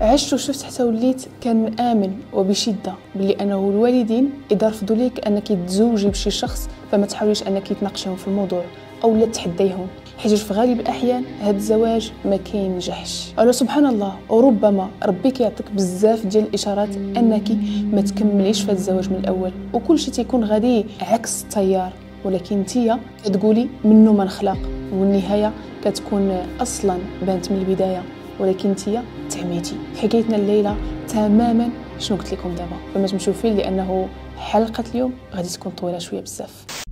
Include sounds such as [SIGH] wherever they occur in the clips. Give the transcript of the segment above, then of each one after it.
عشت وشفت حتى وليت كان مآمن وبشده بلي انه الوالدين اذا رفضوا ليك انك تزوجي بشي شخص فما تحاوليش انك تناقشيهم في الموضوع او لا تحديهم حيت في غالب الاحيان هذا الزواج ما كينجحش الو سبحان الله وربما ربي كيعطيك بزاف ديال الاشارات انك ما تكمليش في الزواج من الاول وكل شيء تيكون غادي عكس التيار ولكن نتيا كتقولي منه من خلق والنهايه كتكون اصلا بانت من البدايه ولكن نتيا تعميتي حكايتنا الليله تماما شنو قلت لكم دابا فما تمشيو فين لانه حلقه اليوم غادي تكون طويله شويه بزاف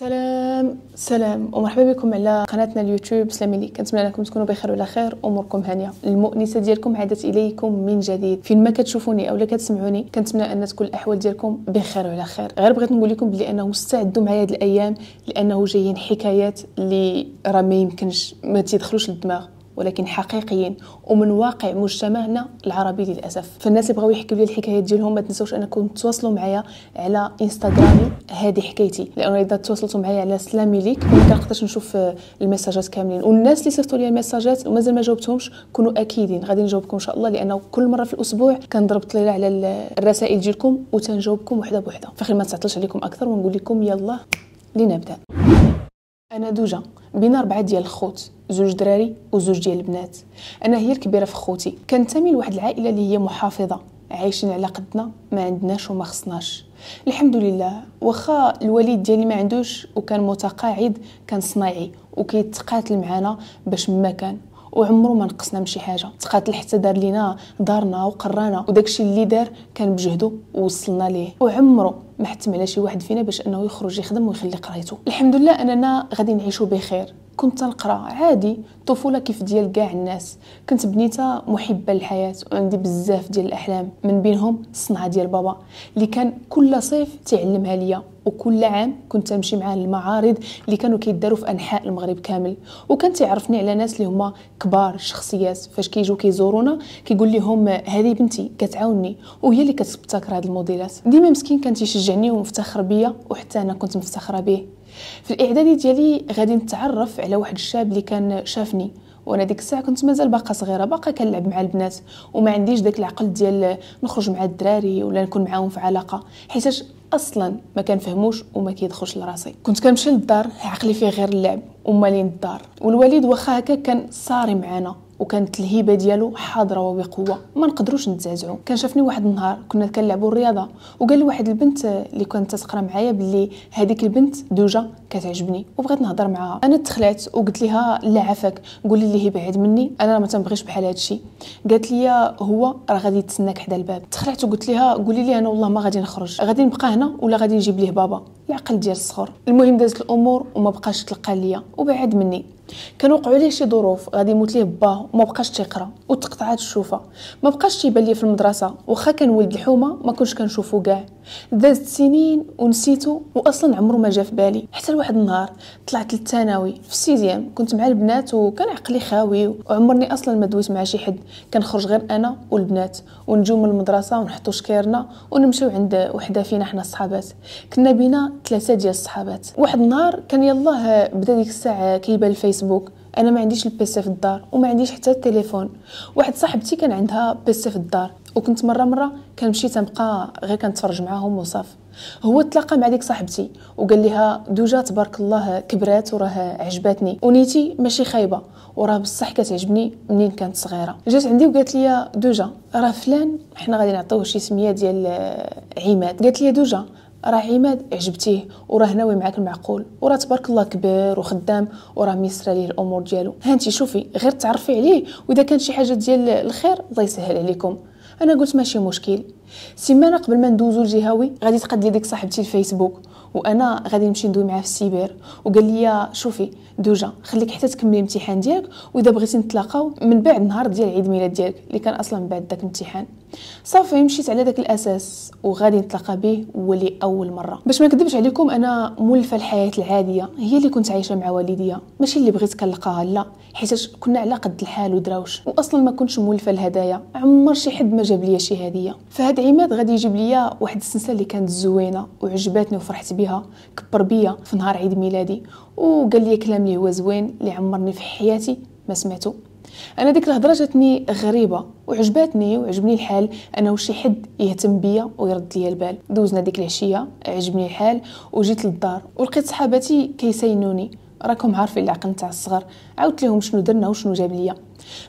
سلام سلام ومرحبا بكم على قناتنا اليوتيوب سلامي لي كنتمنى انكم تكونوا بخير وعلى خير اموركم هانيه المؤنسه ديالكم عادت اليكم من جديد فين ما كتشوفوني اولا كتسمعوني كنتمنى ان تكون الاحوال ديالكم بخير وعلى خير غير بغيت نقول لكم بلي انه استعدوا معايا هاد الايام لانه جايين حكايات اللي راه ما يمكنش ما تيدخلوش للدماغ ولكن حقيقيين ومن واقع مجتمعنا العربي للاسف فالناس اللي بغاو يحكيو لي الحكايات ديالهم ما تنساوش انكم تتواصلوا معايا على انستغرامي هذه حكايتي لانه اذا تواصلتوا معايا على سلامي ليك ما كنقدرش نشوف آه، الميساجات كاملين والناس اللي صيفطوا لي الميساجات ومازال ما جاوبتهمش كونوا اكيدين غادي نجاوبكم ان شاء الله لانه كل مره في الاسبوع كنضرب طليله على الرسائل ديالكم وتنجاوبكم وحده بوحده فخير ما تعطلش عليكم اكثر ونقول لكم يلا لنبدا انا دوجا بين اربعه ديال الخوت زوج دراري وزوج ديال البنات انا هي الكبيره في خوتي كنتمي لواحد العائله اللي هي محافظه عايشين على قدنا ما عندناش وما خصناش الحمد لله واخا الوالد ديالي ما عندوش وكان متقاعد كان صنايعي وكيتقاتل معانا باش ما كان وعمره ما نقصنا من شي حاجه تقاتل حتى دار لينا دارنا وقرانا وداكشي اللي دار كان بجهده ووصلنا ليه وعمره ما حتم على شي واحد فينا باش انه يخرج يخدم ويخلي قرايته الحمد لله اننا غادي نعيشوا بخير كنت تنقرا عادي طفوله كيف ديال كاع الناس كنت بنيته محبه للحياه وعندي بزاف ديال الاحلام من بينهم الصنعه ديال بابا اللي كان كل صيف تعلمها ليا وكل عام كنت نمشي معاه للمعارض اللي كانوا كيداروا في انحاء المغرب كامل وكان تعرفني على ناس اللي هما كبار شخصيات فاش كيجوا كيزورونا كيقول لهم هذه بنتي كتعاوني وهي اللي كتبتكر هاد الموديلات ديما مسكين كان تيشجعني ومفتخر بيا وحتى انا كنت مفتخره به في الاعدادي ديالي غادي نتعرف على واحد الشاب اللي كان شافني وانا ديك الساعه كنت مازال باقا صغيره باقا كنلعب مع البنات وما عنديش داك العقل ديال نخرج مع الدراري ولا نكون معاهم في علاقه حيتاش اصلا ما كنفهموش وما كيدخلش لراسي كنت كنمشي للدار عقلي فيه غير اللعب ومالين الدار والوالد واخا هكا كان صاري معانا وكانت الهيبه ديالو حاضره وبقوه ما نقدروش نتزعزعوا كان شافني واحد النهار كنا كنلعبوا الرياضه وقال لي واحد البنت اللي كانت تقرا معايا باللي هذيك البنت دوجا كتعجبني وبغيت نهضر معاها انا تخلعت وقلت لها لا عفاك قولي لي هي بعد مني انا ما تنبغيش بحال هادشي قالت لي هو راه غادي يتسناك حدا الباب تخلعت وقلت لها قولي لي انا والله ما غادي نخرج غادي نبقى هنا ولا غادي نجيب ليه بابا العقل ديال الصغر المهم دازت الامور وما بقاش تلقى ليا وبعد مني كان وقعوا ليه شي ظروف غادي يموت ليه باه وما بقاش تيقرا وتقطعات الشوفه ما بقاش تيبان ليه في المدرسه واخا كان ولد الحومه ما كنتش كنشوفو كاع دازت سنين ونسيتو واصلا عمرو ما جا في بالي حتى لواحد النهار طلعت للثانوي في السيزيام كنت مع البنات وكان عقلي خاوي وعمرني اصلا ما دويت مع شي حد كنخرج غير انا والبنات ونجيو من المدرسه ونحطو شكيرنا ونمشيو عند وحده فينا حنا الصحابات كنا بينا ثلاثه ديال الصحابات واحد النهار كان يلاه بدا ديك الساعه كيبان الفيس فيسبوك انا ما عنديش البيسي في الدار وما عنديش حتى التليفون واحد صاحبتي كان عندها بيسي في الدار وكنت مره مره كنمشي تنبقى غير كنتفرج معاهم وصاف هو تلاقى مع ديك صاحبتي وقال لها دوجا تبارك الله كبرات وراه عجباتني ونيتي ماشي خايبه وراه بصح كتعجبني منين كانت صغيره جات عندي وقالت لي دوجا راه فلان حنا غادي نعطيوه شي سميه ديال عماد قالت لي دوجا راه عماد عجبتيه وراه ناوي معاك المعقول وراه تبارك الله كبير وخدام وراه ميسر ليه الامور ديالو هانتي شوفي غير تعرفي عليه واذا كان شي حاجه ديال الخير الله يسهل عليكم انا قلت ماشي مشكل سيمانه قبل ما ندوزو لجهاوي غادي تقدي ديك صاحبتي الفيسبوك وانا غادي نمشي ندوي معاه في السيبير وقال لي شوفي دوجا خليك حتى تكملي الامتحان ديالك واذا بغيتي نتلاقاو من بعد نهار ديال عيد ميلاد ديالك اللي كان اصلا من بعد داك الامتحان صافي مشيت على داك الاساس وغادي نتلاقى به ولي اول مره باش ما نكذبش عليكم انا مولفه الحياه العاديه هي اللي كنت عايشه مع والديا ماشي اللي بغيت كنلقاها لا حيت كنا على قد الحال ودراوش واصلا ما كنتش مولفه الهدايا عمر شي حد ما جاب لي شي هديه فهاد عماد غادي يجيب لي واحد السلسله اللي كانت زوينه وعجباتني وفرحت بها بها كبر بيا في نهار عيد ميلادي وقال لي كلام اللي هو زوين اللي عمرني في حياتي ما سمعته انا ديك الهضره جاتني غريبه وعجباتني وعجبني الحال انه شي حد يهتم بيا ويرد ليا البال دوزنا ديك العشيه عجبني الحال وجيت للدار ولقيت صحاباتي كيسينوني راكم عارفين العقل تاع الصغر عاودت لهم شنو درنا وشنو جاب ليا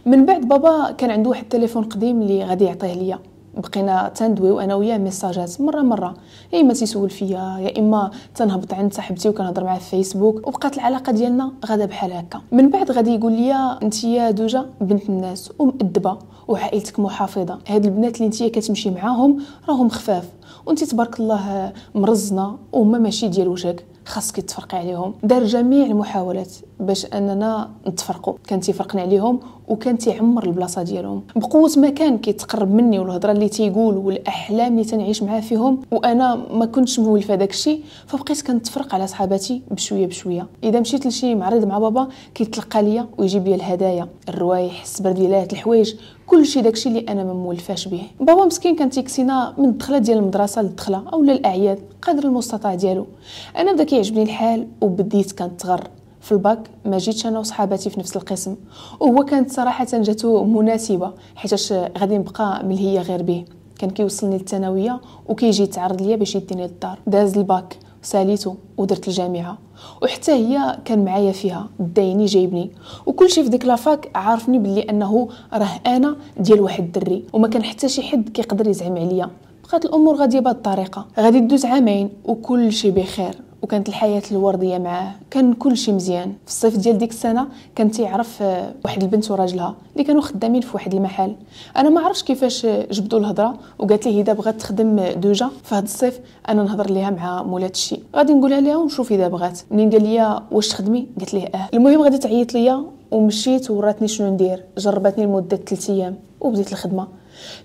من بعد بابا كان عنده واحد التليفون قديم اللي غادي يعطيه ليا بقينا تندويو انا وياه ميساجات مره مره يا اما تيسول فيا يا اما تنهبط عند صاحبتي وكنهضر معاه في فيسبوك وبقات العلاقه ديالنا غدا بحال هكا من بعد غادي يقول لي انت يا دوجا بنت الناس ومؤدبه وعائلتك محافظه هاد البنات اللي انت كتمشي معاهم راهم خفاف وانت تبارك الله مرزنا وهما ماشي ديال وجهك خاصك تفرقي عليهم دار جميع المحاولات باش اننا نتفرقوا كان تيفرقنا عليهم وكان تيعمر البلاصه ديالهم بقوه ما كان كيتقرب مني والهضره اللي تيقول والاحلام اللي تنعيش معاه فيهم وانا ما كنتش مولفه داك الشيء فبقيت كنتفرق على صحاباتي بشويه بشويه اذا مشيت لشي معرض مع بابا كيتلقى ليا ويجيب لي الهدايا الروايح السبرديلات الحوايج كلشي داكشي اللي انا ما مولفاش به بابا مسكين كان تيكسينا من الدخله ديال المدرسه للدخله اولا الاعياد قدر المستطاع ديالو انا بدا كيعجبني الحال وبديت كنتغر في الباك ما جيتش انا وصحاباتي في نفس القسم وهو كانت صراحه جاتو مناسبه حيتاش غادي نبقى ملهيه غير به كان كيوصلني للثانويه وكيجي يتعرض ليا باش يديني للدار داز الباك ساليتو ودرت الجامعه وحتى هي كان معايا فيها دايني جايبني وكل شيء في ديك لافاك عارفني بلي انه راه انا ديال واحد الدري وما كان حتى شي حد كيقدر يزعم عليا بقات الامور غاديه بهاد الطريقه غادي دوز عامين وكل شيء بخير وكانت الحياه الورديه معاه كان كل شيء مزيان في الصيف ديال ديك السنه كان تيعرف آه، واحد البنت وراجلها اللي كانوا خدامين في واحد المحل انا ما عرفش كيفاش جبدوا الهضره وقالت لي هدا بغات تخدم دوجا في هذا الصيف انا نهضر ليها مع مولات الشيء غادي نقولها لها ونشوف اذا بغات منين قال لي واش تخدمي قالت ليه اه المهم غادي تعيط ليا ومشيت وراتني شنو ندير جربتني لمده ثلاثة ايام وبديت الخدمه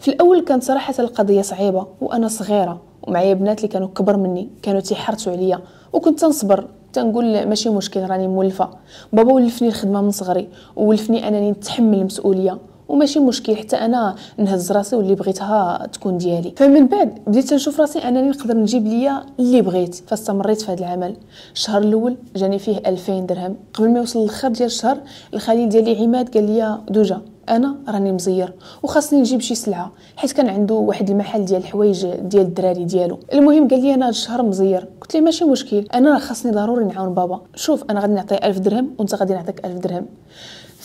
في الاول كانت صراحه القضيه صعيبه وانا صغيره ومعايا بنات اللي كانوا كبر مني كانوا تيحرتوا عليا وكنت تنصبر تنقول ماشي مشكل راني مولفه بابا ولفني الخدمه من صغري وولفني انني نتحمل المسؤوليه وماشي مشكل حتى انا نهز راسي واللي بغيتها تكون ديالي فمن بعد بديت نشوف راسي انني نقدر نجيب ليا اللي بغيت فاستمريت في هذا العمل الشهر الاول جاني فيه 2000 درهم قبل ما يوصل الاخر ديال الشهر الخليل ديالي عماد قال لي دوجا انا راني مزير وخاصني نجيب شي سلعه حيت كان عنده واحد المحل ديال الحوايج ديال الدراري ديالو المهم قال لي انا هذا الشهر مزير قلت ليه ماشي مشكل انا راه خاصني ضروري نعاون بابا شوف انا غادي نعطيه 1000 درهم وانت غادي نعطيك 1000 درهم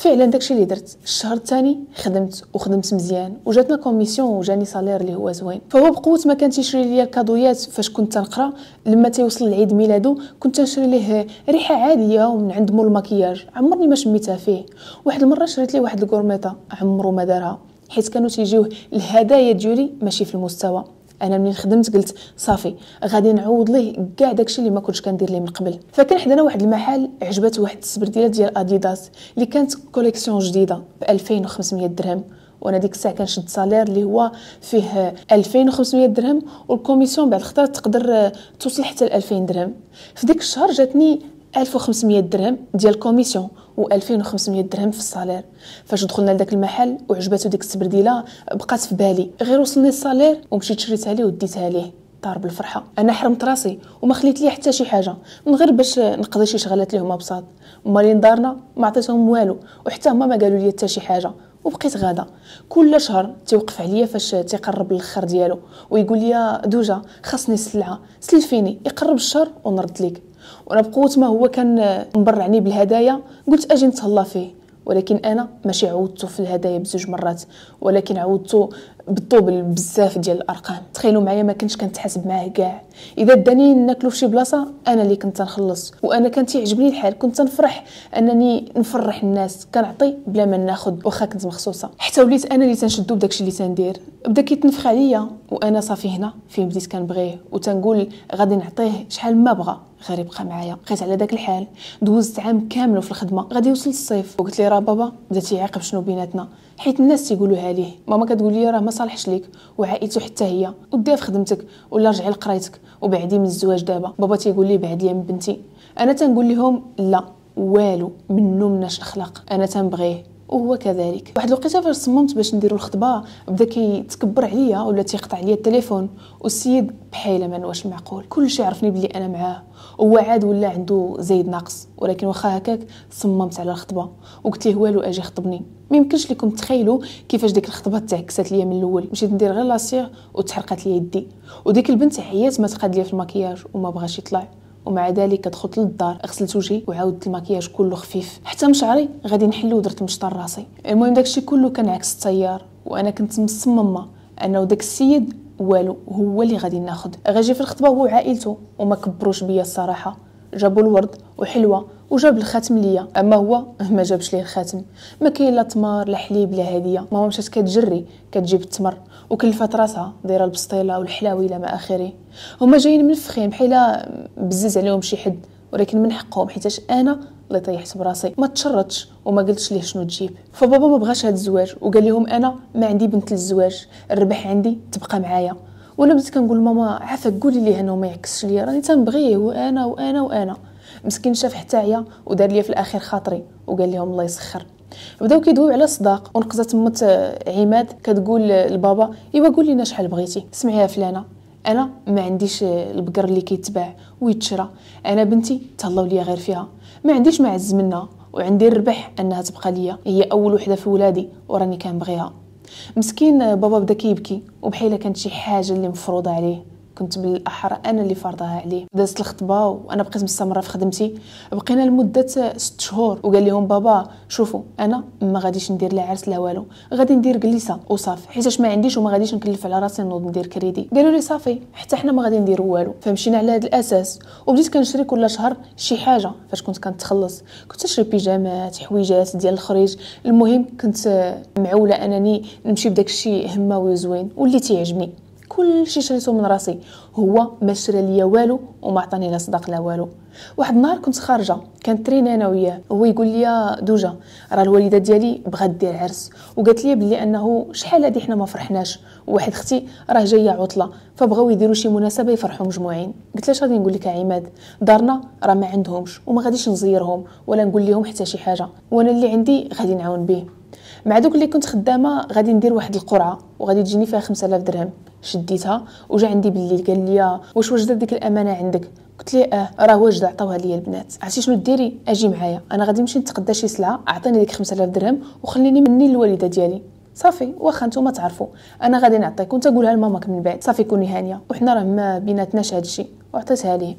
فعلا داكشي اللي درت الشهر الثاني خدمت وخدمت مزيان وجاتنا كوميسيون وجاني صالير اللي هو زوين فهو بقوت ما كان تيشري ليا الكادويات فاش كنت تنقرا لما تيوصل العيد ميلادو كنت تنشري ليه ريحه عاديه ومن عند مول المكياج عمرني ما شميتها فيه واحد المره شريت ليه واحد الكورميطه عمرو ما دارها حيت كانوا تيجيوه الهدايا ديالي ماشي في المستوى انا منين خدمت قلت صافي غادي نعوض ليه كاع داكشي اللي ما كنتش كندير ليه من قبل فكان حدانا واحد المحل عجبات واحد السبرديله ديال اديداس اللي كانت كوليكسيون جديده ب 2500 درهم وانا ديك الساعه كنشد سالير اللي هو فيه 2500 درهم والكوميسيون بعد خطر تقدر توصل حتى ل 2000 درهم في ديك الشهر جاتني 1500 درهم ديال الكوميسيون و2500 درهم في الصالير فاش دخلنا لذاك المحل وعجباتو ديك السبرديله بقات في بالي غير وصلني الصالير ومشيت شريتها ليه وديتها ليه طار بالفرحه انا حرمت راسي وما خليت ليه حتى شي حاجه من غير باش نقضي شي شغلات ليهم بساط مالين دارنا ما عطيتهم والو وحتى هما ما قالوا لي حتى شي حاجه وبقيت غادا كل شهر تيوقف عليا فاش تيقرب الاخر ديالو ويقول لي دوجا خاصني السلعه سلفيني يقرب الشهر ونرد ليك وانا بقوه ما هو كان مبرعني بالهدايا قلت اجي نتهلا فيه ولكن انا ماشي عودته في الهدايا بزوج مرات ولكن عودته بالطوب بزاف ديال الارقام تخيلوا معايا ما كنتش كنتحاسب معاه كاع اذا داني ناكلو فشي بلاصه انا اللي كنت نخلص وانا كان تيعجبني الحال كنت نفرح انني نفرح الناس كنعطي بلا ما ناخذ واخا كنت مخصوصه حتى وليت انا اللي تنشدو بداكشي اللي تندير بدا كيتنفخ عليا وانا صافي هنا فين بديت كنبغيه وتنقول غادي نعطيه شحال ما بغى غير يبقى معايا بقيت على داك الحال دوزت عام كامل في الخدمه غادي يوصل الصيف وقلت لي راه بابا بدا تيعاقب شنو بيناتنا حيت الناس تيقولوها ليه ماما كتقول لي راه ما صالحش ليك وعائلته حتى هي وديها في خدمتك ولا رجعي لقرايتك وبعدي من الزواج دابا بابا تيقول لي بعدي من بنتي انا تنقول لهم لا والو منو مناش الاخلاق انا تنبغيه وهو كذلك واحد الوقيته فاش صممت باش نديرو الخطبه بدا كيتكبر عليا ولا تيقطع عليا التليفون والسيد بحاله ما واش معقول كلشي عرفني بلي انا معاه هو عاد ولا عنده زايد ناقص ولكن واخا هكاك صممت على الخطبه وقلت ليه والو اجي خطبني ما يمكنش لكم تخيلوا كيفاش ديك الخطبه تعكست ليا من الاول مشيت ندير غير لاسيغ وتحرقت ليا يدي وديك البنت عيات ما تقاد ليا في المكياج وما بغاش يطلع ومع ذلك دخلت للدار غسلت وجهي وعاودت المكياج كله خفيف حتى مشعري غادي نحلو ودرت مشطر راسي المهم داكشي كله كان عكس التيار وانا كنت مصممه انه داك السيد والو هو اللي غادي ناخد غاجي في الخطبه هو وعائلته وما كبروش بيا الصراحه جابوا الورد وحلوه وجاب الخاتم ليا اما هو [LAUGHS] ما جابش ليه الخاتم ما كاين لا تمر لا حليب لا هديه ماما مشات كتجري كتجيب التمر وكلفات راسها دايره البسطيله والحلاوي الى ما اخره هما جايين منفخين بحال بزز عليهم شي حد ولكن من حقهم حيتاش انا اللي طيحت براسي ما تشرطش وما قلتش ليه شنو تجيب فبابا ما بغاش هاد الزواج وقال لهم انا ما عندي بنت للزواج الربح عندي تبقى معايا وانا بديت كنقول لماما عافاك قولي ليه انه ما يعكسش ليا راني تنبغيه وانا وانا وانا مسكين شاف حتى عيا ودار ليا في الاخير خاطري وقال لهم الله يسخر بداو كيدويو على الصداق ونقزت مت عماد كتقول لبابا ايوا قول لينا شحال بغيتي سمعيها فلانه انا ما عنديش البقر اللي كيتباع ويتشرى انا بنتي تهلاو ليا غير فيها ما عنديش ما عز منها وعندي الربح انها تبقى ليا هي اول وحده في ولادي وراني كنبغيها مسكين بابا بدا كيبكي وبحال كانت شي حاجه اللي مفروضه عليه كنت بالاحرى انا اللي فرضها عليه دازت الخطبه وانا بقيت مستمره في خدمتي بقينا لمده ست شهور وقال لهم بابا شوفوا انا ما غاديش ندير لا عرس لا والو غادي ندير كليسه وصافي حيتاش ما عنديش وما غاديش نكلف على راسي نوض ندير كريدي قالوا لي صافي حتى حنا ما غادي نديروا والو فمشينا على هذا الاساس وبديت كنشري كل شهر شي حاجه فاش كنت كنتخلص كنت نشري بيجامات حويجات ديال الخريج المهم كنت معوله انني نمشي بداك الشيء هماوي وزوين واللي تيعجبني كل شيء شريته من راسي هو ما شرى ليا والو وما عطاني لا صداق لا والو واحد النهار كنت خارجه كانت ترينا انا وياه هو يقول لي دوجا راه الوالده ديالي بغات دير عرس وقالت لي بلي انه شحال هادي حنا ما فرحناش وواحد اختي راه جايه عطله فبغاو يديروا شي مناسبه يفرحوا مجموعين قلت لها غادي نقول لك عماد دارنا راه ما عندهمش وما غاديش نزيرهم ولا نقول لهم حتى شي حاجه وانا اللي عندي غادي نعاون به مع دوك اللي كنت خدامه غادي ندير واحد القرعه وغادي تجيني فيها 5000 درهم شديتها وجا عندي بالليل قال لي واش وجدت ديك الامانه عندك قلت لي اه راه واجده عطاوها ليا البنات عرفتي شنو ديري اجي معايا انا غادي نمشي نتقدى شي سلعه اعطيني ديك 5000 درهم وخليني مني للوالده ديالي صافي واخا نتوما تعرفوا انا غادي نعطيك وانت قولها لماماك من بعد صافي كوني هانيه وحنا راه ما بيناتناش الشيء وعطيتها ليه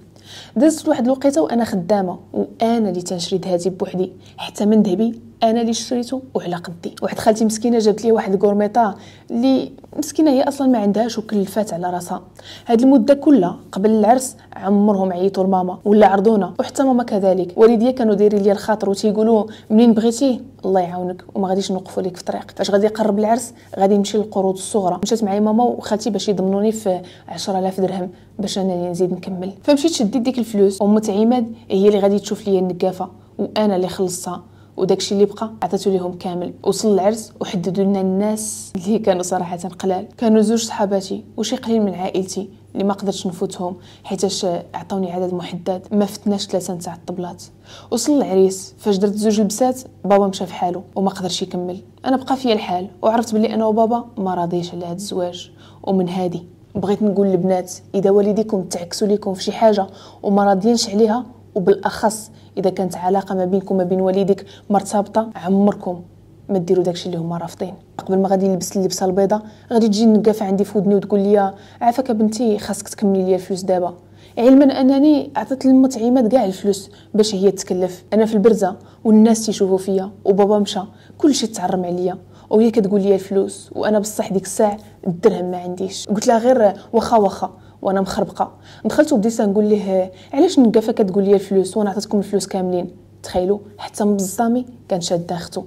دازت واحد الوقيته وانا خدامه وانا اللي تنشري ذهبي بوحدي حتى من ذهبي انا اللي شريته وعلى قدي واحد خالتي مسكينه جابت لي واحد غورميطا اللي مسكينه هي اصلا ما عندهاش وكلفات على راسها هاد المده كلها قبل العرس عمرهم عيطوا لماما ولا عرضونا وحتى ماما كذلك والديا كانوا دايرين لي الخاطر وتيقولوا منين بغيتيه الله يعاونك وما غاديش نوقفوا لك في الطريق فاش غادي يقرب العرس غادي نمشي للقروض الصغرى مشات معايا ماما وخالتي باش يضمنوني في 10000 درهم باش انا نزيد نكمل فمشيت شديت ديك الفلوس وام عماد هي اللي غادي تشوف لي النقافه وانا اللي خلصتها وداكشي اللي بقى عطيتو ليهم كامل وصل العرس وحددوا لنا الناس اللي كانوا صراحه قلال كانوا زوج صحاباتي وشي قليل من عائلتي اللي ما قدرتش نفوتهم حيتاش عطاوني عدد محدد ما فتناش ثلاثه نتاع الطبلات وصل العريس فاش درت زوج لبسات بابا مشى في حاله وما قدرش يكمل انا بقى فيا الحال وعرفت بلي انا وبابا ما راضيش على هذا الزواج ومن هادي بغيت نقول للبنات اذا والديكم تعكسوا ليكم في شي حاجه وما راضيينش عليها وبالاخص اذا كانت علاقه ما بينكم ما بين والديك مرتبطه عمركم ما ديروا داكشي اللي هما رافضين قبل ما غادي نلبس اللبسه البيضاء غادي تجي نقافة عندي في ودني وتقول لي عافاك بنتي خاصك تكملي لي الفلوس دابا علما انني عطيت للمطعمات كاع الفلوس باش هي تكلف انا في البرزه والناس تيشوفوا فيا وبابا مشى كلشي تعرم عليا وهي كتقول لي الفلوس وانا بصح ديك الساعه الدرهم ما عنديش قلت لها غير واخا واخا وانا مخربقه دخلت وبديت نقول ليه علاش نقفه كتقول لي الفلوس وانا عطيتكم الفلوس كاملين تخيلوا حتى مبزامي كان شاد اختو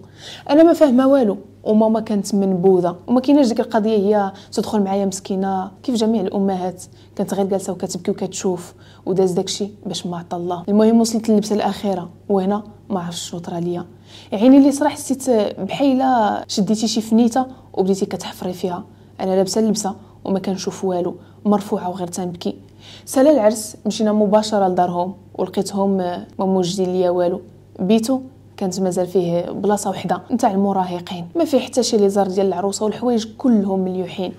انا ما فاهمه والو وماما كانت منبوذه وما كايناش ديك القضيه هي تدخل معايا مسكينه كيف جميع الامهات كانت غير جالسه وكتبكي وكتشوف وداز داكشي باش ما عطا الله المهم وصلت للبسه الاخيره وهنا ما عرفتش شطرة ليا عيني اللي صراحه حسيت بحيلة شديتي شي فنيته وبديتي كتحفري فيها انا لابسه اللبسه وما كنشوف والو مرفوعه وغير تنبكي سالا العرس مشينا مباشره لدارهم ولقيتهم آه، ما موجدين ليا والو بيتو كانت مازال فيه بلاصه وحده نتاع المراهقين ما فيه حتى شي ليزار ديال العروسه والحوايج كلهم مليوحين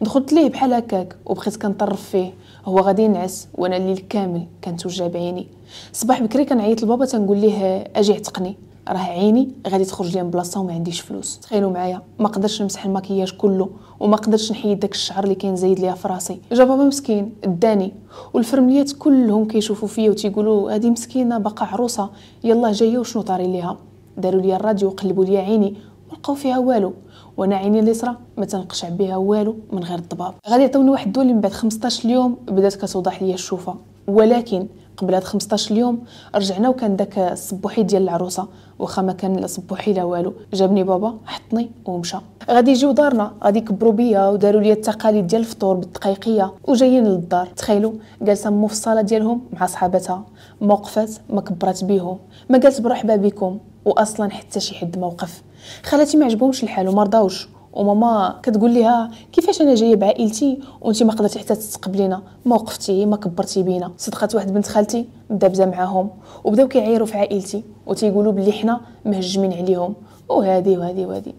دخلت ليه بحال هكاك وبقيت كنطرف فيه هو غادي ينعس وانا الليل كامل كنتوجع بعيني صباح بكري كنعيط لبابا تنقول ليه آه، اجي عتقني راه عيني غادي تخرج لي من بلاصه وما عنديش فلوس تخيلوا معايا ما قدرش نمسح المكياج كله وما قدرش نحيد داك الشعر اللي كان زايد ليا في راسي جا بابا مسكين داني والفرمليات كلهم كيشوفوا فيا وتيقولوا هذه مسكينه باقا عروسه يلا جايه وشنو طاري ليها داروا لي الراديو وقلبوا لي عيني ما لقاو فيها والو وانا عيني اليسرى ما تنقشع بها والو من غير الضباب غادي يعطوني واحد الدول من بعد 15 يوم بدات كتوضح ليا الشوفه ولكن قبل هاد 15 يوم رجعنا وكان داك الصبوحي ديال العروسه واخا ما كان لا صبوحي لا والو جابني بابا حطني ومشى غادي يجيو دارنا غادي يكبروا بيا وداروا لي التقاليد ديال الفطور بالدقيقيه وجايين للدار تخيلوا جالسه مو في الصاله ديالهم مع صحاباتها ما وقفات ما كبرات بيهم ما قالت مرحبا بكم واصلا حتى شي حد موقف خالتي خالاتي ما عجبهمش الحال وما رضاوش وماما كتقول ليها كيفاش انا جايه بعائلتي وانت ما قدرتي حتى تستقبلينا ما وقفتي ما كبرتي بينا صدقات واحد بنت خالتي مدابزه معاهم وبداو كيعيروا في عائلتي وتيقولوا بلي حنا مهجمين عليهم وهذه وهذه وهذه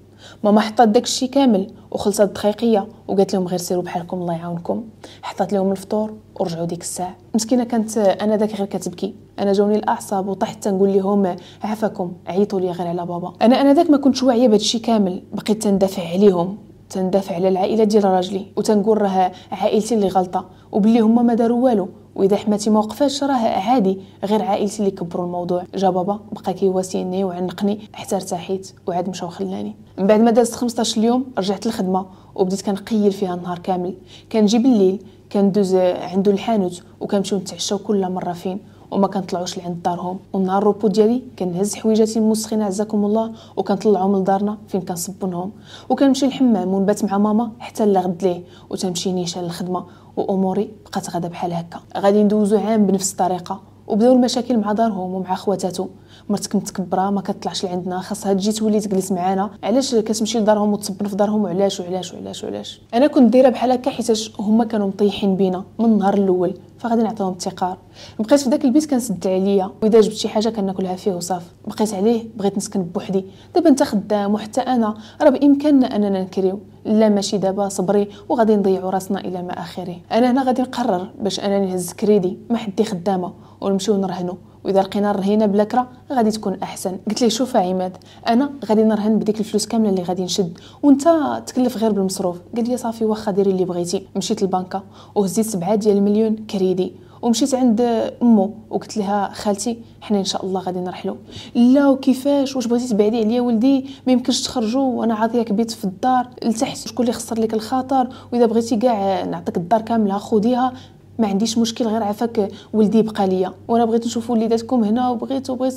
ماما حطات داكشي كامل وخلصت دقيقيه وقالت لهم غير سيروا بحالكم الله يعاونكم حطات لهم الفطور ورجعوا ديك الساعه مسكينه كانت انا داك غير كتبكي انا جاوني الاعصاب وطحت تنقول لهم عفاكم عيطوا لي غير على بابا انا انا داك ما كنتش واعيه بهذا الشيء كامل بقيت تندافع عليهم تندافع على العائله ديال راجلي وتنقول راه عائلتي اللي غلطه وبلي هما ما داروا والو واذا حماتي ما وقفاش راه عادي غير عائلتي اللي كبروا الموضوع جا بابا بقى كيواسيني وعنقني حتى ارتحيت وعاد مشاو وخلاني من بعد ما دازت 15 يوم رجعت للخدمه وبديت كنقيل فيها النهار كامل كنجي بالليل كندوز عندو الحانوت وكنمشيو نتعشاو كل مره فين وما كنطلعوش لعند دارهم ونهار الروبو ديالي كنهز حويجاتي المسخين عزاكم الله وكنطلعهم لدارنا فين كنصبنهم وكنمشي للحمام ونبات مع ماما حتى لا غد ليه وتمشي نيشان للخدمه واموري بقات غدا بحال هكا غادي ندوزو عام بنفس الطريقه وبداو المشاكل مع دارهم ومع خواتاتهم مرتك متكبره ما كتطلعش لعندنا خاصها تجي تولي تجلس معانا علاش كتمشي لدارهم وتصبر في دارهم وعلاش وعلاش وعلاش وعلاش انا كنت دايره بحال هكا حيتاش هما كانوا مطيحين بينا من النهار الاول فغادي نعطيهم التقار بقيت في داك البيت كنسد عليا واذا جبت شي حاجه كناكلها فيه وصافي بقيت عليه بغيت نسكن بوحدي دابا انت خدام وحتى انا راه بامكاننا اننا نكريو لا ماشي دابا صبري وغادي نضيعوا راسنا الى ما اخره انا هنا غادي نقرر باش انني نهز كريدي ما حدي خدامه ونمشيو نرهنو واذا لقينا الرهينه بلا كره غادي تكون احسن قلت ليه شوف عماد انا غادي نرهن بديك الفلوس كامله اللي غادي نشد وانت تكلف غير بالمصروف قال لي صافي واخا ديري اللي بغيتي مشيت للبنكه وهزيت سبعة ديال المليون كريدي ومشيت عند امو وقلت لها خالتي حنا ان شاء الله غادي نرحلوا لا وكيفاش واش بغيتي تبعدي عليا ولدي ما يمكنش تخرجوا وانا عاطياك بيت في الدار لتحت شكون اللي خسر لك الخاطر واذا بغيتي كاع نعطيك الدار كامله خديها ما عنديش مشكل غير عافاك ولدي بقى ليا وانا بغيت نشوف وليداتكم هنا وبغيت وبغيت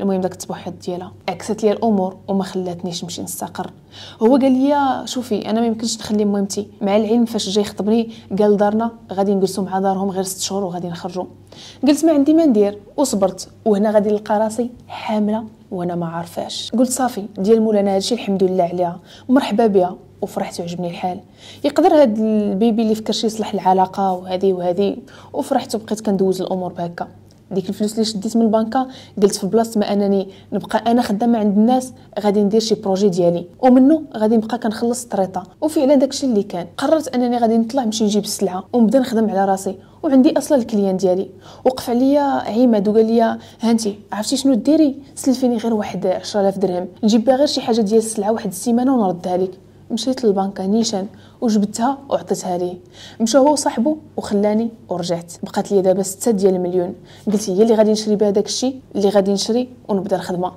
المهم داك التبوحات ديالها عكست ليا الامور وما خلاتنيش نمشي نستقر هو قال لي شوفي انا ما يمكنش نخلي مهمتي مع العلم فاش جاي يخطبني قال دارنا غادي نجلسوا مع دارهم غير ست شهور وغادي نخرجوا قلت ما عندي ما ندير وصبرت وهنا غادي نلقى راسي حامله وانا ما عارفاش قلت صافي ديال مولانا هادشي الحمد لله عليها مرحبا بها وفرحت وعجبني الحال يقدر هاد البيبي اللي فكر يصلح العلاقه وهذه وهذه وفرحت وبقيت كندوز الامور بهكا ديك الفلوس اللي شديت من البنكه قلت في بلاصه ما انني نبقى انا خدامه عند الناس غادي ندير شي بروجي ديالي ومنه غادي نبقى كنخلص طريطه وفعلا داكشي اللي كان قررت انني غادي نطلع نمشي نجيب السلعه ونبدا نخدم على راسي وعندي اصلا الكليان ديالي وقف عليا عماد وقال لي هانتي عرفتي شنو ديري سلفيني غير واحد 10000 درهم نجيب بها غير شي حاجه ديال السلعه واحد السيمانه ونردها لك مشيت للبنكه نيشان وجبتها وعطيتها ليه مشى هو وصاحبو وخلاني ورجعت بقات لي دابا 6 ديال المليون قلت هي اللي غادي نشري بها داك الشيء اللي غادي نشري ونبدا الخدمه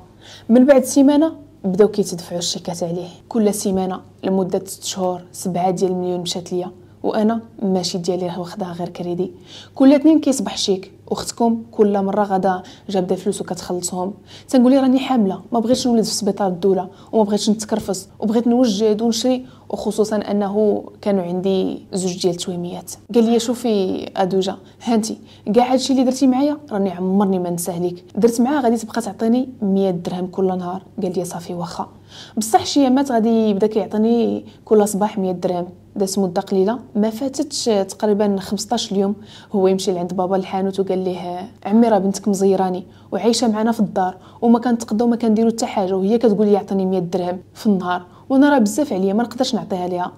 من بعد سيمانه بداو كيتدفعوا الشيكات عليه كل سيمانه لمده 6 شهور 7 ديال المليون مشات ليا وانا ماشي ديالي راه واخداها غير كريدي كل اثنين كيصبح شيك اختكم كل مره غدا جابده فلوس وكتخلصهم تنقولي راني حامله ما بغيتش نولد في سبيطار الدوله وما بغيتش نتكرفس وبغيت نوجد ونشري وخصوصا انه كانوا عندي زوج ديال التويميات قال لي شوفي ادوجا هانتي كاع هادشي اللي درتي معايا راني عمرني ما نساه ليك درت معاه غادي تبقى تعطيني 100 درهم كل نهار قال لي صافي واخا بصح شي مات غادي يبدا كيعطيني كل صباح 100 درهم داس مده قليله ما فاتتش تقريبا 15 يوم هو يمشي لعند بابا الحانوت وقال ليه عمي راه بنتك مزيراني وعايشه معنا في الدار وما كنتقدو ما كنديرو حتى حاجه وهي كتقول لي عطيني 100 درهم في النهار وانا راه بزاف عليا ما نقدرش نعطيها ليها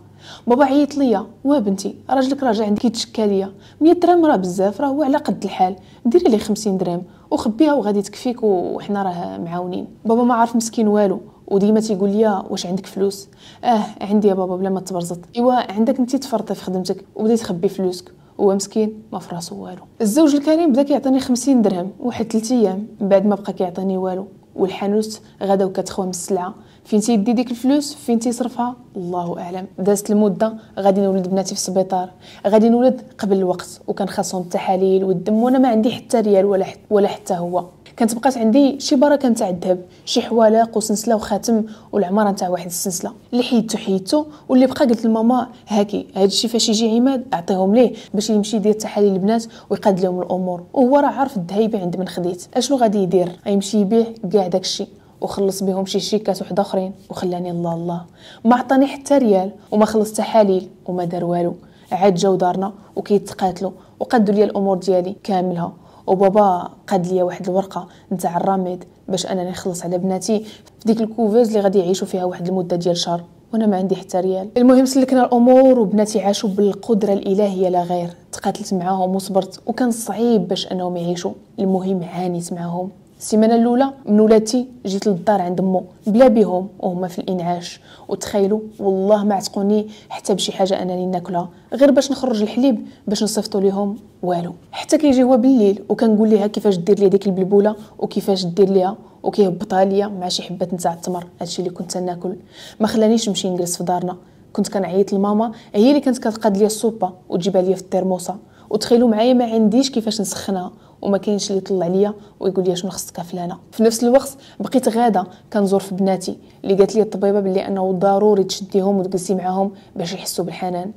بابا عيط ليا وا بنتي راجلك راجع عندك يتشكى ليا 100 درهم راه بزاف راه هو على قد الحال ديري لي 50 درهم وخبيها وغادي تكفيك وحنا راه معاونين بابا ما عارف مسكين والو وديما تيقول لي واش عندك فلوس اه عندي يا بابا بلا ما تبرزط ايوا عندك انت تفرطي في خدمتك وبدي تخبي فلوسك هو مسكين ما فراسو والو الزوج الكريم بدا كيعطيني 50 درهم واحد 3 ايام من بعد ما بقى كيعطيني والو والحانوت غدا من السلعه فين تيدي ديك الفلوس فين تيصرفها الله اعلم دازت المده غادي نولد بناتي في السبيطار غادي نولد قبل الوقت وكان خاصهم التحاليل والدم وانا ما عندي حتى ريال ولا ولا حتى هو كانت بقات عندي شي بركه نتاع الذهب شي حوالق وسلسله وخاتم والعماره نتاع واحد السلسله اللي حيدتو حيدتو واللي بقى قلت لماما هاكي هذا الشيء فاش يجي عماد اعطيهم ليه باش يمشي يدير تحاليل البنات ويقاد لهم الامور وهو راه عارف الذهيبه عند من خديت اشنو غادي يدير غيمشي يبيع كاع داكشي وخلص بهم شي شيكات وحد اخرين وخلاني الله الله ما عطاني حتى ريال وما خلص تحاليل وما دار والو عاد جاو دارنا وكيتقاتلوا وقدوا لي الامور ديالي كاملها وبابا قاد ليا واحد الورقه نتاع الراميد باش انا نخلص على بناتي في ديك الكوفيز اللي غادي يعيشوا فيها واحد المده ديال شهر وانا ما عندي حتى ريال المهم سلكنا الامور وبناتي عاشوا بالقدره الالهيه لا غير تقاتلت معاهم وصبرت وكان صعيب باش انهم يعيشوا المهم عانيت معاهم السيمانه الاولى من ولادتي جيت للدار عند مو بلا بيهم وهما في الانعاش وتخيلوا والله ما عتقوني حتى بشي حاجه انني ناكلها غير باش نخرج الحليب باش نصيفطو ليهم والو حتى كيجي هو بالليل وكنقول ليها كيفاش دير لي ديك البلبوله وكيفاش دير ليها وكيهبطها ليا مع شي حبه نتاع التمر هادشي اللي كنت ناكل ما خلانيش نمشي نجلس في دارنا كنت كنعيط لماما هي اللي كانت كتقاد ليا السوبه وتجيبها ليا في الترموسه وتخيلوا معايا ما عنديش كيفاش نسخنها وما كاينش اللي يطلع ليا ويقول لي شنو خصك فلانه في نفس الوقت بقيت غاده كنزور في بناتي اللي قالت لي الطبيبه بلي انه ضروري تشديهم وتجلسي معاهم باش يحسوا بالحنان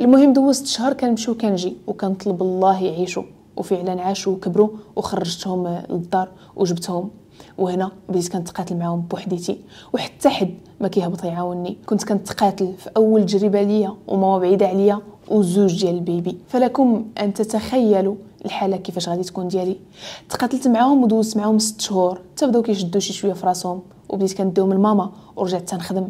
المهم دوزت شهر كنمشي وكنجي وكنطلب الله يعيشوا وفعلا عاشوا وكبروا وخرجتهم للدار وجبتهم وهنا بديت كنتقاتل معاهم بوحديتي وحتى حد ما كيهبط يعاوني كنت كنتقاتل في اول تجربه ليا وماما بعيده عليا وزوج ديال البيبي فلكم ان تتخيلوا الحاله كيفاش غادي تكون ديالي تقاتلت معاهم ودوزت معاهم ست شهور حتى بداو كيشدوا شي شويه في راسهم وبديت كنديهم الماما ورجعت تنخدم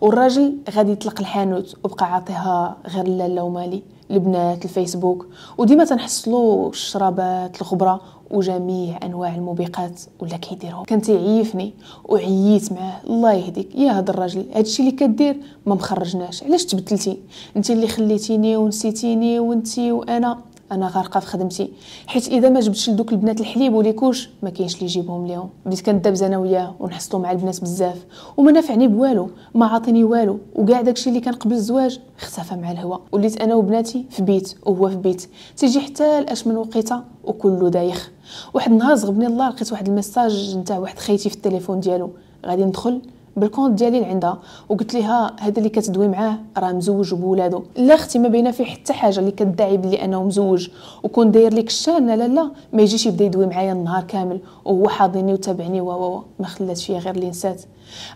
والراجل غادي يطلق الحانوت وبقى عاطيها غير لاله ومالي البنات الفيسبوك وديما تنحصلوا الشرابات الخبره وجميع انواع الموبقات ولا كيديرهم كان تعيفني وعييت معاه الله يهديك يا هذا الراجل هادشي اللي كدير ما مخرجناش علاش تبدلتي انت اللي خليتيني ونسيتيني وانت وانا انا غارقه في خدمتي حيت اذا ما جبتش لدوك البنات الحليب وليكوش ما كاينش اللي يجيبهم ليهم بديت كندابز انا وياه ونحصلو مع البنات بزاف وما نافعني بوالو ما عاطيني والو وكاع داكشي اللي كان قبل الزواج اختفى مع الهوى وليت انا وبناتي في بيت وهو في بيت تيجي حتى لاش من وقيته وكله دايخ واحد النهار زغبني الله لقيت واحد الميساج نتاع واحد خيتي في التليفون ديالو غادي ندخل بالكونت ديالي اللي عندها وقلت ليها هذا اللي كتدوي معاه راه مزوج وبولادو لا اختي ما باينه فيه حتى حاجه اللي كدعي بلي انه مزوج وكون داير لك الشان لا لا ما يجيش يبدا يدوي معايا النهار كامل وهو حاضني وتابعني و و ما خلات فيا غير اللي نسات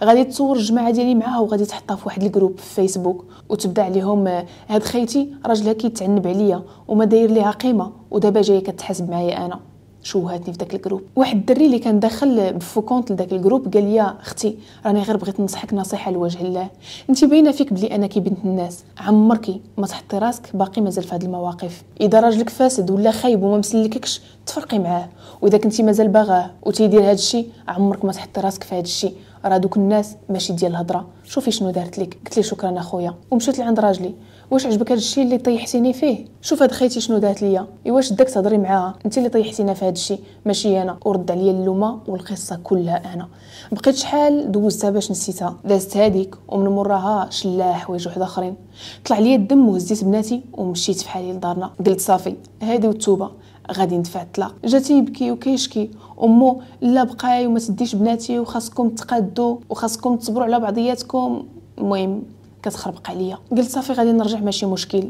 غادي تصور الجماعه ديالي معاها وغادي تحطها في واحد الجروب في فيسبوك وتبدا عليهم آه، هاد خيتي راجلها كيتعنب عليا وما داير ليها قيمه ودابا جايه كتحاسب معايا انا شوهاتني في داك الجروب واحد الدري اللي كان داخل بفوكونت لذاك الجروب قال لي اختي راني غير بغيت ننصحك نصيحه لوجه الله انت باينه فيك بلي انا كي بنت الناس عمركي ما تحطي راسك باقي مازال في هاد المواقف اذا راجلك فاسد ولا خايب وما مسلككش تفرقي معاه واذا كنتي مازال باغاه وتيدير هاد الشيء عمرك ما تحطي راسك في هاد الشيء راه دوك الناس ماشي ديال الهضره شوفي شنو دارت لك قلت لي شكرا اخويا ومشيت لعند راجلي واش عجبك هذا الشيء اللي طيحتيني فيه شوف هاد خيتي شنو دارت ليا ايوا شدك تهضري معاها انت اللي طيحتينا في هذا الشيء ماشي انا ورد عليا اللومه والقصه كلها انا بقيت شحال دوزتها باش نسيتها دازت هذيك ومن موراها شلا حوايج واحد اخرين طلع ليا الدم وهزيت بناتي ومشيت في حالي لدارنا قلت صافي هادي والتوبه غادي ندفع الطلاق جاتي يبكي وكيشكي امو لا بقاي وما تديش بناتي وخاصكم تقادوا وخاصكم تصبروا على بعضياتكم المهم كتخربق عليا قلت صافي غادي نرجع ماشي مشكل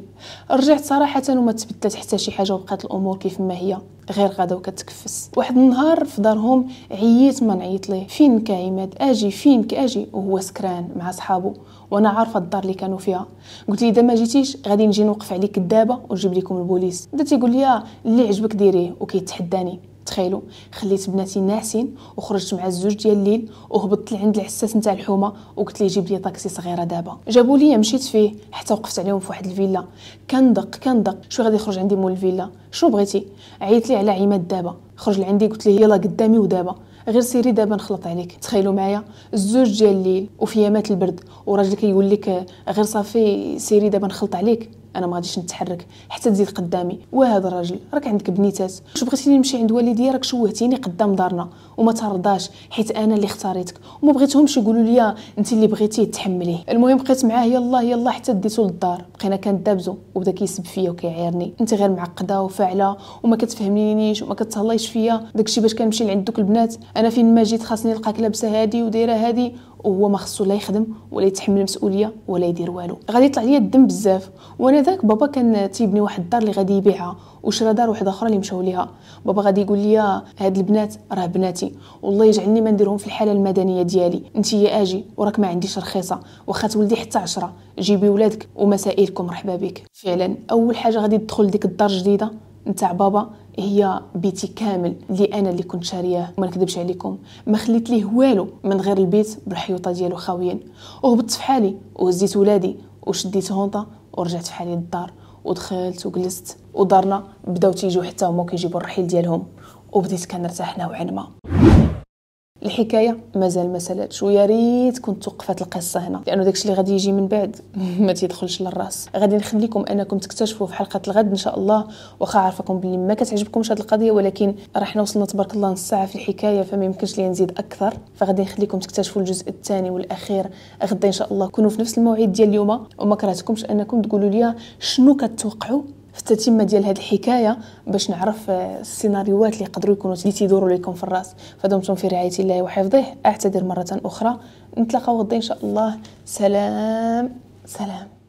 رجعت صراحه وما تبدلت حتى شي حاجه وبقات الامور كيف ما هي غير غدا وكتكفس واحد النهار في دارهم عييت ما نعيط ليه فينك عماد اجي فينك اجي وهو سكران مع صحابه وانا عارفه الدار اللي كانوا فيها قلت ليه اذا ما جيتيش غادي نجي نوقف عليك الدابه ونجيب لكم البوليس بدا تيقول لي آه، اللي عجبك ديريه وكيتحداني تخيلوا خليت بناتي ناعسين وخرجت مع الزوج ديال الليل وهبطت لعند العساس نتاع الحومه وقلت ليه جيب لي طاكسي صغيره دابا جابوا لي مشيت فيه حتى وقفت عليهم في واحد الفيلا كندق كندق شو غادي يخرج عندي مول الفيلا شنو بغيتي عيط لي على عماد دابا خرج لعندي قلت ليه يلا قدامي ودابا غير سيري دابا نخلط عليك تخيلوا معايا الزوج ديال الليل وفي يامات البرد وراجل كيقول لك غير صافي سيري دابا نخلط عليك انا ما غاديش نتحرك حتى تزيد قدامي وهذا الراجل راك عندك بنيتات واش بغيتيني نمشي عند والديا راك شوهتيني قدام دارنا وما ترضاش حيت انا اللي اختاريتك وما بغيتهمش يقولوا لي انت اللي بغيتيه تحمليه المهم بقيت معاه يلا يلا حتى ديتو للدار بقينا كندابزو وبدا كيسب فيا وكيعايرني انت غير معقده وفاعله وما كتفهمينيش وما كتهلايش فيا داكشي باش كنمشي لعند دوك البنات انا فين ما جيت خاصني نلقاك لابسه هادي ودايره هادي وهو ما خصو لا يخدم ولا يتحمل مسؤوليه ولا يدير والو غادي يطلع ليا الدم بزاف وانا ذاك بابا كان تيبني واحد الدار اللي غادي يبيعها وشرا دار وحده اخرى اللي مشاو ليها بابا غادي يقول لي هاد البنات راه بناتي والله يجعلني ما نديرهم في الحاله المدنيه ديالي انت يا اجي وراك ما عنديش رخيصه واخا تولدي حتى عشرة جيبي ولادك ومسائلكم مرحبا بك فعلا اول حاجه غادي تدخل ديك الدار الجديده نتاع بابا هي بيتي كامل اللي انا اللي كنت شارياه وما نكذبش عليكم ما خليت ليه والو من غير البيت بالحيوطه ديالو خاويين وهبطت في حالي وهزيت ولادي وشديت هونطا ورجعت في حالي للدار ودخلت وجلست ودارنا بداو تيجيو حتى هما كيجيبوا الرحيل ديالهم وبديت كنرتاح نوعا ما الحكايه مازال ما سالاتش ويا ريت كنت توقفات القصه هنا لانه داكشي اللي غادي يجي من بعد [LAUGHS] ما تيدخلش للراس غادي نخليكم انكم تكتشفوا في حلقه الغد ان شاء الله واخا عارفكم باللي ما كتعجبكمش هذه القضيه ولكن راه حنا وصلنا تبارك الله نص ساعه في الحكايه فما يمكنش لي نزيد اكثر فغادي نخليكم تكتشفوا الجزء الثاني والاخير غدا ان شاء الله كونوا في نفس الموعد ديال اليوم وما كرهتكمش انكم تقولوا لي شنو كتوقعوا في التتمه ديال هذه الحكايه باش نعرف آه، السيناريوهات اللي يقدروا يكونوا اللي تيدوروا لكم في الراس فدمتم في رعايه الله وحفظه اعتذر مره اخرى نتلاقاو غدا ان شاء الله سلام سلام